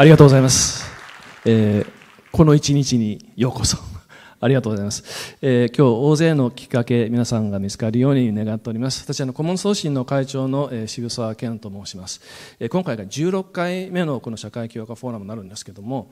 ありがとうございます。えー、この一日にようこそ。ありがとうございます。えー、今日大勢のきっかけ、皆さんが見つかるように願っております。私、あの、顧問送信の会長の、えー、渋沢健と申します。えー、今回が16回目のこの社会教科フォーラムになるんですけども、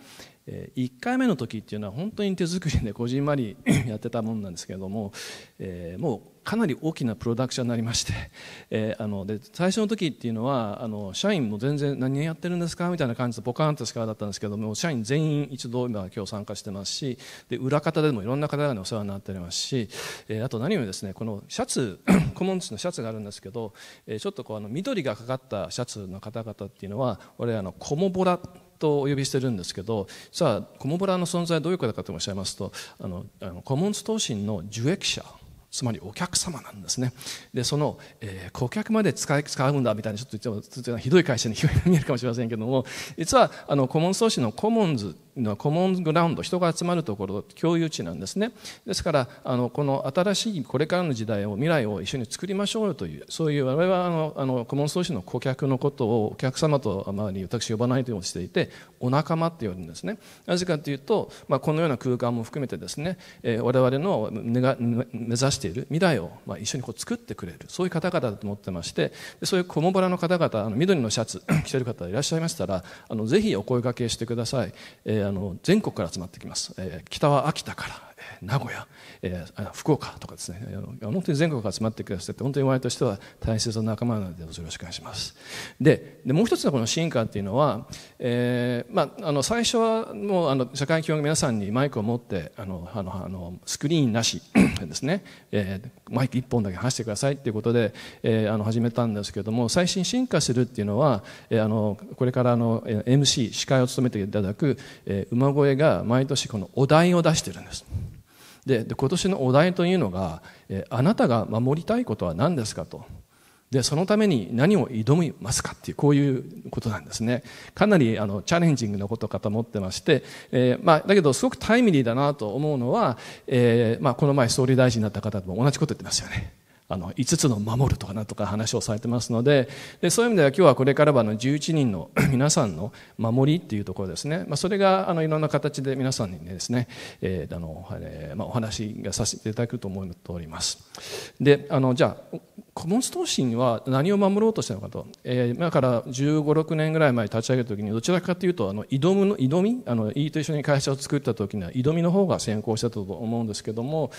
1回目の時っていうのは本当に手作りでこじんまりやってたもんなんですけれども、えもうかなり大きなプロダクションになりまして、えあので最初の時っていうのはあの社員も全然何やってるんですかみたいな感じでポカンとしただったんですけども社員全員一度今今日参加してますしで裏方でもいろんな方々にお世話になっておりますし、えあと何よりですねこのシャツ コモンツのシャツがあるんですけど、えちょっとこうあの緑がかかったシャツの方々っていうのは我々あのコモボラとお呼びしてるんですけど実はコモブラの存在どういうことかと申し上げますとあのあのコモンズ投信の受益者つまりお客様なんですね。で、その、えー、顧客まで使い、使うんだみたいな、ちょっと言っても、ひどい会社に見えるかもしれませんけども、実は、あの、コモンズ投資のコモンズのコモングラウンド人が集まるところ共有地なんですねですからあのこの新しいこれからの時代を未来を一緒に作りましょうよというそういう我々はあのあのコモン創始の顧客のことをお客様とあまり私呼ばないようにしていてお仲間って呼ぶんですねなぜかというと、まあ、このような空間も含めてですね、えー、我々の目指している未来を、まあ、一緒にこう作ってくれるそういう方々だと思ってましてそういうコモバラの方々あの緑のシャツ 着てる方いらっしゃいましたらあのぜひお声掛けしてください、えーあの全国から集まってきます、え北は秋田から名古屋、えー、福岡とかですね本当に全国ら集まってくださって本当にお前としては大切な仲間なのでよろしくお願いしますでもう一つのこの進化っていうのは、えーまあ、あの最初はもうあの社会基本の皆さんにマイクを持ってあのあのあのスクリーンなしですね、えー、マイク1本だけ話してくださいっていうことで、えー、あの始めたんですけども最新進化するっていうのは、えー、あのこれからの MC 司会を務めていただく、えー、馬声が毎年このお題を出してるんです。で今年のお題というのが、えー、あなたが守りたいことは何ですかとでそのために何を挑みますかっていうこういうことなんですねかなりあのチャレンジングなことかと思ってまして、えー、まあ、だけどすごくタイムリーだなと思うのは、えー、まあ、この前総理大臣になった方とも同じこと言ってますよねあの5つの守るとかなんとか話をされてますのででそういう意味では今日はこれからはあの11人の 皆さんの守りっていうところですね、まあ、それがあのいろんな形で皆さんにですね、えーあのえーまあ、お話がさせていただくと思っておりますであのじゃあコモンス投信は何を守ろうとしたのかと、えー、今から1 5 6年ぐらい前立ち上げたきにどちらかというとあの挑むの挑みあの E と一緒に会社を作ったときには挑みの方が先行してたと思うんですけども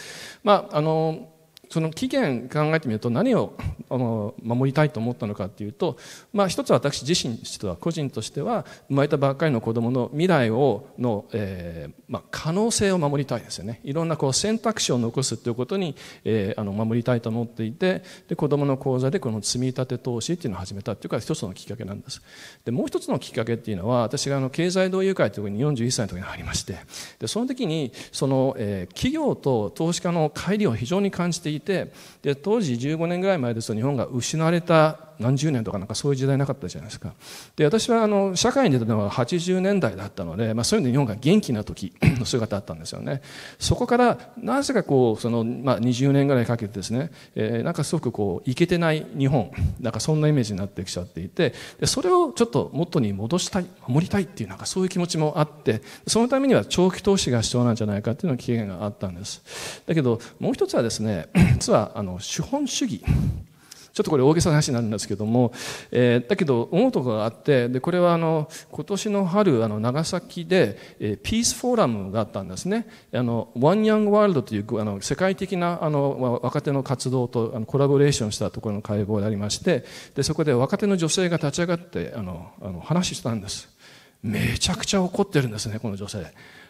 まああのその期限考えてみると何をあの守りたいと思ったのかっていうと、まあ、一つは私自身とは個人としては生まれたばっかりの子どもの未来をの、えーまあ、可能性を守りたいですよねいろんなこう選択肢を残すということに、えー、あの守りたいと思っていてで子どもの口座でこの積み立て投資っていうのを始めたっていうか一つのきっかけなんですでもう一つのきっかけっていうのは私があの経済同友会というところに41歳の時に入りましてでその時にその、えー、企業と投資家の乖離を非常に感じていいてで当時15年ぐらい前ですと日本が失われた何十年とかなんかそういう時代なかったじゃないですかで私はあの社会に出たのは80年代だったので、まあ、そういうの日本が元気な時の姿だったんですよねそこからなぜかこうその、まあ、20年ぐらいかけてですね、えー、なんかすごくこういけてない日本なんかそんなイメージになってきちゃっていてでそれをちょっと元に戻したい守りたいっていうなんかそういう気持ちもあってそのためには長期投資が必要なんじゃないかっていうの期限があったんですだけどもう一つはですね 実はあの資本主義ちょっとこれ大げさな話になるんですけども、えー、だけど思うところがあってでこれはあの今年の春あの長崎で、えー、ピースフォーラムがあったんですねあの One Young World というあの世界的なあの若手の活動とあのコラボレーションしたところの会合でありましてでそこで若手の女性が立ち上がってあのあの話したんですめちゃくちゃ怒ってるんですねこの女性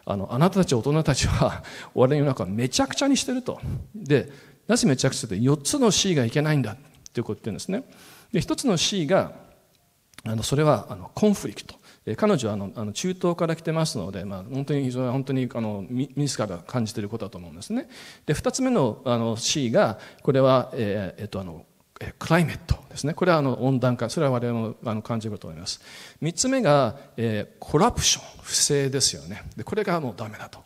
あのあなたたち大人たちは 我の中めちゃくちゃにしてるとでなぜめちゃくちゃって4つの C がいけないんだていうこと言ってるんですね。で一つの C があのそれはあのコンフリクト。彼女はあのあの中東から来てますので、まあ、本当に非常に本当にあの自ら感じていることだと思うんですね。で2つ目のあの C がこれは、えーえっと、あのクライメットですねこれはあの温暖化それは我々もあの感じるとと思います3つ目が、えー、コラプション不正ですよねでこれがもうダメだと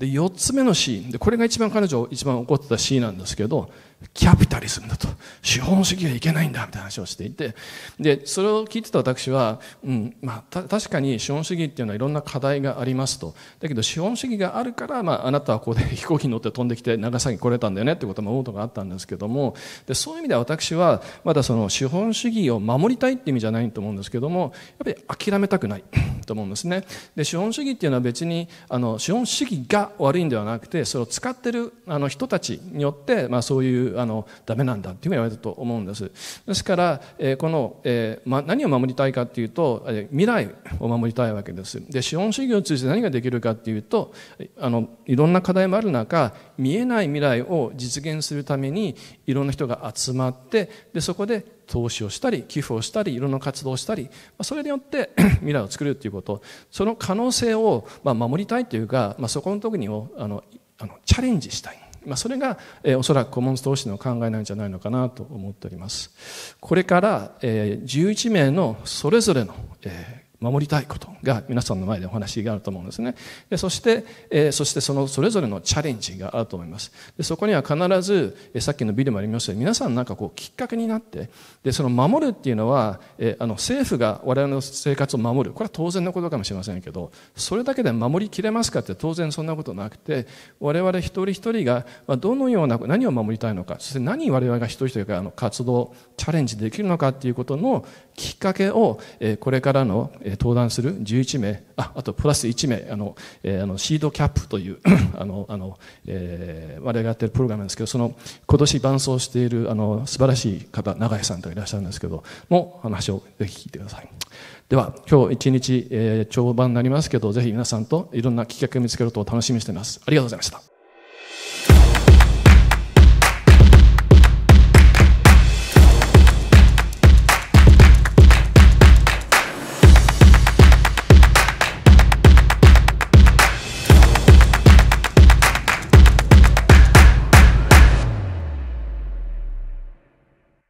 で4つ目の C でこれが一番彼女一番怒ってた C なんですけどキャピタリズムだと資本主義はいけないんだみたいな話をしていてでそれを聞いてた私は、うんまあ、確かに資本主義っていうのはいろんな課題がありますとだけど資本主義があるから、まあ、あなたはここで飛行機に乗って飛んできて長崎に来れたんだよねってことも思うことがあったんですけどもでそういう意味では私はまだその資本主義を守りたいって意味じゃないと思うんですけどもやっぱり諦めたくないと思うんですねで資本主義っていうのは別にあの資本主義が悪いんではなくてそれを使ってるあの人たちによって、まあ、そういうあのダメなんだっていうふうに言われたと思うんですですから、えー、この、えーま、何を守りたいかっていうと、えー、未来を守りたいわけですで資本主義を通じて何ができるかっていうとあのいろんな課題もある中見えない未来を実現するためにいろんな人が集まってでそこで投資をしたり寄付をしたりいろんな活動をしたりそれによって 未来を作るということその可能性をまあ守りたいというか、まあ、そこの時にをあのあのチャレンジしたい。まあ、それが、えー、おそらくコモンズ投資の考えなんじゃないのかなと思っております。これから、えー、11名のそれぞれの、えー守りたいことが皆さんの前でお話があると思うんですね。でそして、えー、そしてそのそれぞれのチャレンジがあると思います。でそこには必ず、えー、さっきのビデオもありましたように、皆さんなんかこうきっかけになって、で、その守るっていうのは、えー、あの政府が我々の生活を守る。これは当然のことかもしれませんけど、それだけで守りきれますかって当然そんなことなくて、我々一人一人がどのような、何を守りたいのか、そして何我々が一人一人があの活動、チャレンジできるのかっていうことのきっかけを、えー、これからの、登壇する11名、ああとプラス1名、あのえー、あのシードキャップという あのあの、えー、我々がやってるプログラムですけど、その今年伴走しているあの素晴らしい方、永井さんといらっしゃるんですけど、も話をぜひ聞いてください。では、今日一日、えー、長番になりますけど、ぜひ皆さんといろんな企画を見つけると楽しみにしています。ありがとうございました。